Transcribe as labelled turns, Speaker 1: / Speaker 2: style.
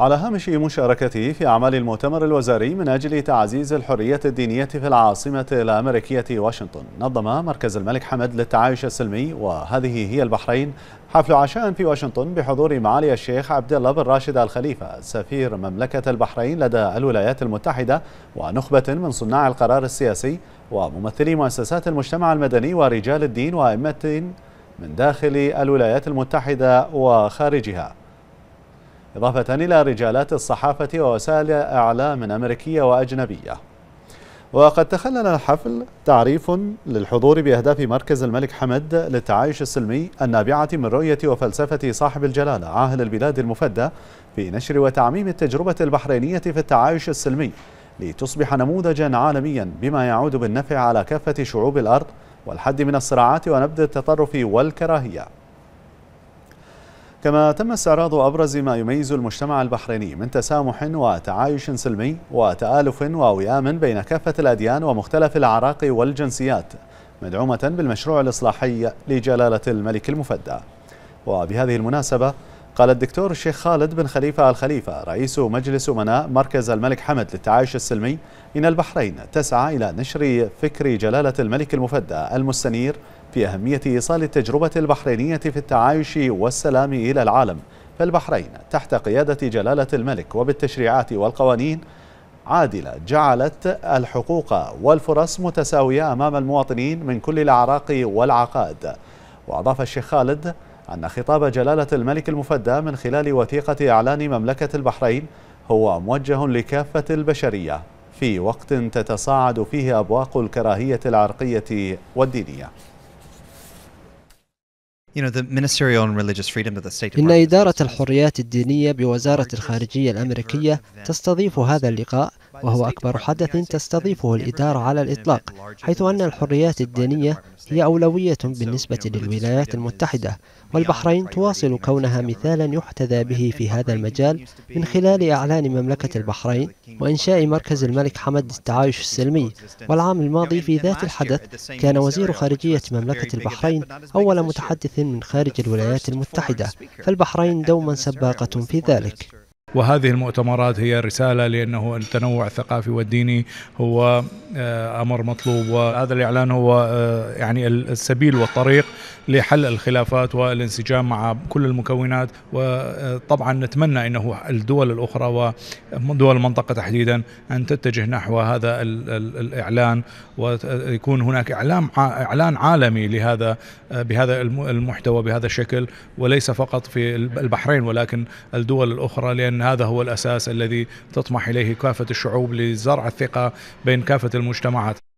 Speaker 1: على هامش مشاركته في أعمال المؤتمر الوزاري من أجل تعزيز الحرية الدينية في العاصمة الأمريكية واشنطن نظم مركز الملك حمد للتعايش السلمي وهذه هي البحرين حفل عشاء في واشنطن بحضور معالي الشيخ عبد الله بن راشد الخليفة سفير مملكة البحرين لدى الولايات المتحدة ونخبة من صناع القرار السياسي وممثلي مؤسسات المجتمع المدني ورجال الدين وأئمة من داخل الولايات المتحدة وخارجها إضافة إلى رجالات الصحافة ووسائل إعلام أمريكية وأجنبية وقد تخلل الحفل تعريف للحضور بأهداف مركز الملك حمد للتعايش السلمي النابعة من رؤية وفلسفة صاحب الجلالة عاهل البلاد المفدى في نشر وتعميم التجربة البحرينية في التعايش السلمي لتصبح نموذجا عالميا بما يعود بالنفع على كافة شعوب الأرض والحد من الصراعات ونبذ التطرف والكراهية كما تم استعراض أبرز ما يميز المجتمع البحريني من تسامح وتعايش سلمي وتآلف ووئام بين كافة الأديان ومختلف الأعراق والجنسيات مدعومة بالمشروع الإصلاحي لجلالة الملك المفدى وبهذه المناسبة قال الدكتور الشيخ خالد بن خليفة الخليفة رئيس مجلس أمناء مركز الملك حمد للتعايش السلمي إن البحرين تسعى إلى نشر فكر جلالة الملك المفدى المستنير في أهمية إيصال التجربة البحرينية في التعايش والسلام إلى العالم فالبحرين تحت قيادة جلالة الملك وبالتشريعات والقوانين عادلة جعلت الحقوق والفرص متساوية أمام المواطنين من كل الأعراق والعقائد وأضاف الشيخ خالد أن خطاب جلالة الملك المفدى من خلال وثيقة إعلان مملكة البحرين هو موجه لكافة البشرية في وقت تتصاعد فيه أبواق الكراهية العرقية والدينية إن
Speaker 2: إدارة الحريات الدينية بوزارة الخارجية الأمريكية تستضيف هذا اللقاء وهو أكبر حدث تستضيفه الإدارة على الإطلاق حيث أن الحريات الدينية هي أولوية بالنسبة للولايات المتحدة والبحرين تواصل كونها مثالا يحتذى به في هذا المجال من خلال إعلان مملكة البحرين وإنشاء مركز الملك حمد للتعايش السلمي والعام الماضي في ذات الحدث كان وزير خارجية مملكة البحرين أول متحدث من خارج الولايات المتحدة فالبحرين دوما سباقة في ذلك وهذه
Speaker 3: المؤتمرات هي رسالة لأنه التنوع الثقافي والديني هو آه، أمر مطلوب وهذا الإعلان هو آه، يعني السبيل والطريق لحل الخلافات والانسجام مع كل المكونات وطبعا آه، نتمنى أنه الدول الأخرى ودول المنطقة تحديدا أن تتجه نحو هذا الإعلان ويكون هناك إعلان إعلان عالمي لهذا بهذا المحتوى بهذا الشكل وليس فقط في البحرين ولكن الدول الأخرى لأن هذا هو الأساس الذي تطمح إليه كافة الشعوب لزرع الثقة بين كافة المجتمعات